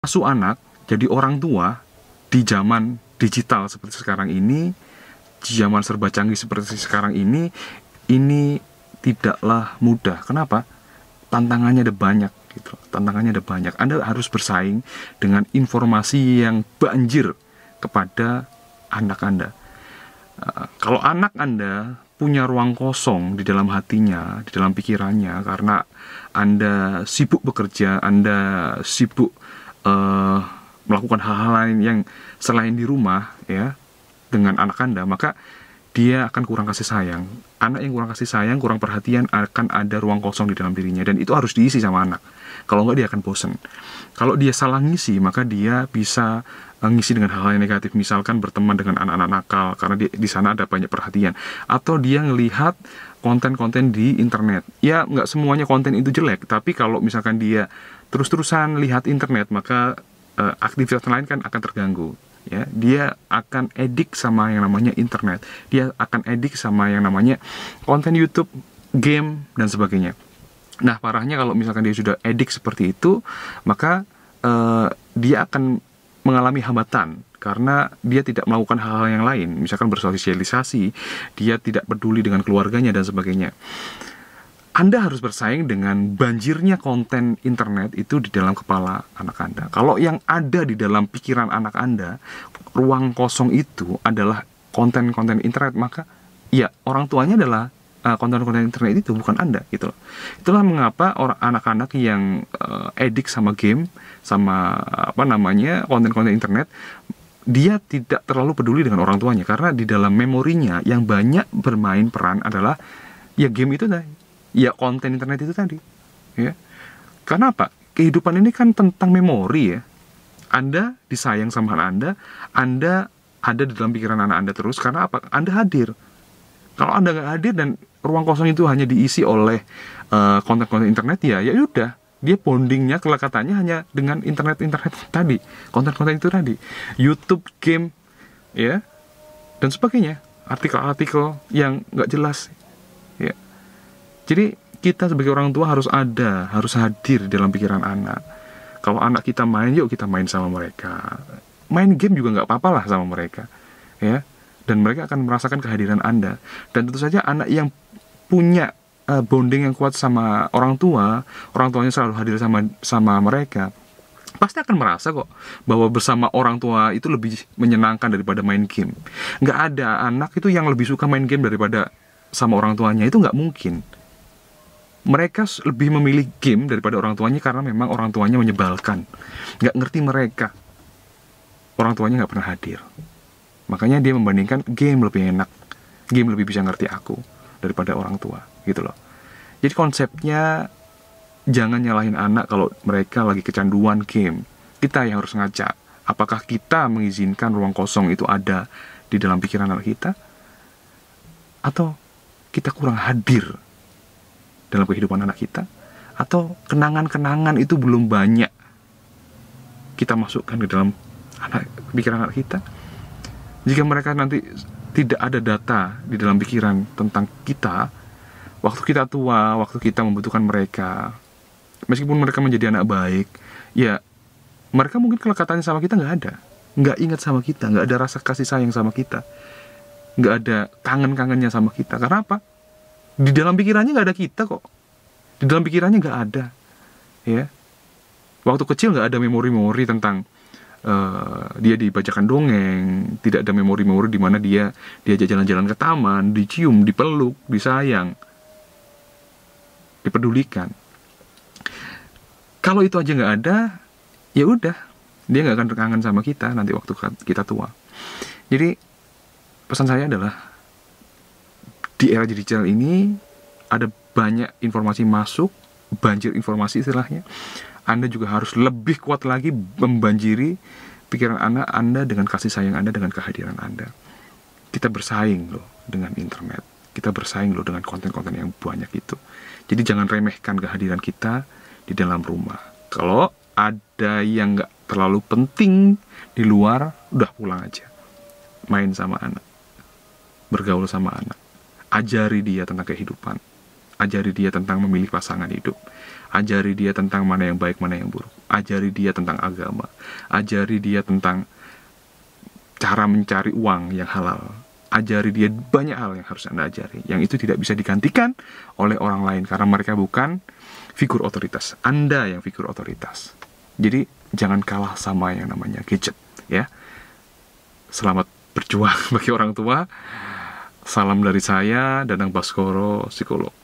Masuk anak jadi orang tua di zaman digital seperti sekarang ini, di zaman serba canggih seperti sekarang ini, ini tidaklah mudah. Kenapa? Tantangannya ada banyak gitu. Tantangannya ada banyak. Anda harus bersaing dengan informasi yang banjir kepada anak Anda. Eh, kalau anak Anda punya ruang kosong di dalam hatinya, di dalam pikirannya karena Anda sibuk bekerja, Anda sibuk uh, melakukan hal-hal lain yang selain di rumah ya dengan anak Anda, maka dia akan kurang kasih sayang. Anak yang kurang kasih sayang, kurang perhatian akan ada ruang kosong di dalam dirinya dan itu harus diisi sama anak. Kalau nggak dia akan bosen. Kalau dia salah ngisi, maka dia bisa eh, ngisi dengan hal-hal yang negatif, misalkan berteman dengan anak-anak nakal karena di, di sana ada banyak perhatian atau dia ngelihat konten-konten di internet. Ya nggak semuanya konten itu jelek, tapi kalau misalkan dia terus-terusan lihat internet, maka uh, aktivitas lain kan akan terganggu ya dia akan edik sama yang namanya internet dia akan edik sama yang namanya konten YouTube game dan sebagainya nah parahnya kalau misalkan dia sudah edik seperti itu maka uh, dia akan mengalami hambatan karena dia tidak melakukan hal-hal yang lain misalkan bersosialisasi dia tidak peduli dengan keluarganya dan sebagainya anda harus bersaing dengan banjirnya konten internet itu di dalam kepala anak Anda. Kalau yang ada di dalam pikiran anak Anda, ruang kosong itu adalah konten-konten internet, maka ya orang tuanya adalah eh, konten-konten uh, internet itu bukan Anda gitu Itulah mengapa orang anak-anak yang uh, eh, edik sama game sama apa namanya konten-konten internet dia tidak terlalu peduli dengan orang tuanya karena di dalam memorinya yang banyak bermain peran adalah ya game itu dah ya konten internet itu tadi ya karena apa kehidupan ini kan tentang memori ya anda disayang sama anak anda anda ada di dalam pikiran anak anda terus karena apa anda hadir kalau anda nggak hadir dan ruang kosong itu hanya diisi oleh eh, konten-konten uh, internet ya ya udah dia bondingnya kelakatannya hanya dengan internet internet tadi konten-konten itu tadi YouTube game ya dan sebagainya artikel-artikel yang nggak jelas ya jadi kita sebagai orang tua harus ada, harus hadir dalam pikiran anak. Kalau anak kita main, yuk kita main sama mereka. Main game juga nggak apa-apa lah sama mereka, ya. Dan mereka akan merasakan kehadiran Anda. Dan tentu saja anak yang punya eh, bonding yang kuat sama orang tua, orang tuanya selalu hadir sama sama mereka, pasti akan merasa kok bahwa bersama orang tua itu lebih menyenangkan daripada main game. Nggak ada anak itu yang lebih suka main game daripada sama orang tuanya itu nggak mungkin mereka lebih memilih game daripada orang tuanya karena memang orang tuanya menyebalkan nggak ngerti mereka orang tuanya nggak pernah hadir makanya dia membandingkan game lebih enak game lebih bisa ngerti aku daripada orang tua gitu loh jadi konsepnya jangan nyalahin anak kalau mereka lagi kecanduan game kita yang harus ngajak apakah kita mengizinkan ruang kosong itu ada di dalam pikiran anak kita atau kita kurang hadir dalam kehidupan anak kita atau kenangan-kenangan itu belum banyak kita masukkan ke dalam anak pikiran anak kita jika mereka nanti tidak ada data di dalam pikiran tentang kita waktu kita tua waktu kita membutuhkan mereka meskipun mereka menjadi anak baik ya mereka mungkin kelekatannya sama kita nggak ada nggak ingat sama kita nggak ada rasa kasih sayang sama kita nggak ada kangen-kangennya sama kita karena apa di dalam pikirannya nggak ada kita kok di dalam pikirannya nggak ada ya waktu kecil nggak ada memori-memori tentang uh, dia dibacakan dongeng tidak ada memori-memori di mana dia diajak jalan-jalan ke taman dicium dipeluk disayang dipedulikan kalau itu aja nggak ada ya udah dia nggak akan terkangen sama kita nanti waktu kita tua jadi pesan saya adalah di era digital ini ada banyak informasi masuk, banjir informasi istilahnya. Anda juga harus lebih kuat lagi membanjiri pikiran Anda, Anda dengan kasih sayang Anda, dengan kehadiran Anda. Kita bersaing loh dengan internet. Kita bersaing loh dengan konten-konten yang banyak itu. Jadi jangan remehkan kehadiran kita di dalam rumah. Kalau ada yang nggak terlalu penting di luar, udah pulang aja. Main sama anak. Bergaul sama anak ajari dia tentang kehidupan ajari dia tentang memilih pasangan hidup ajari dia tentang mana yang baik mana yang buruk ajari dia tentang agama ajari dia tentang cara mencari uang yang halal ajari dia banyak hal yang harus anda ajari yang itu tidak bisa digantikan oleh orang lain karena mereka bukan figur otoritas anda yang figur otoritas jadi jangan kalah sama yang namanya gadget ya selamat berjuang bagi orang tua Salam dari saya, Danang Baskoro, psikolog.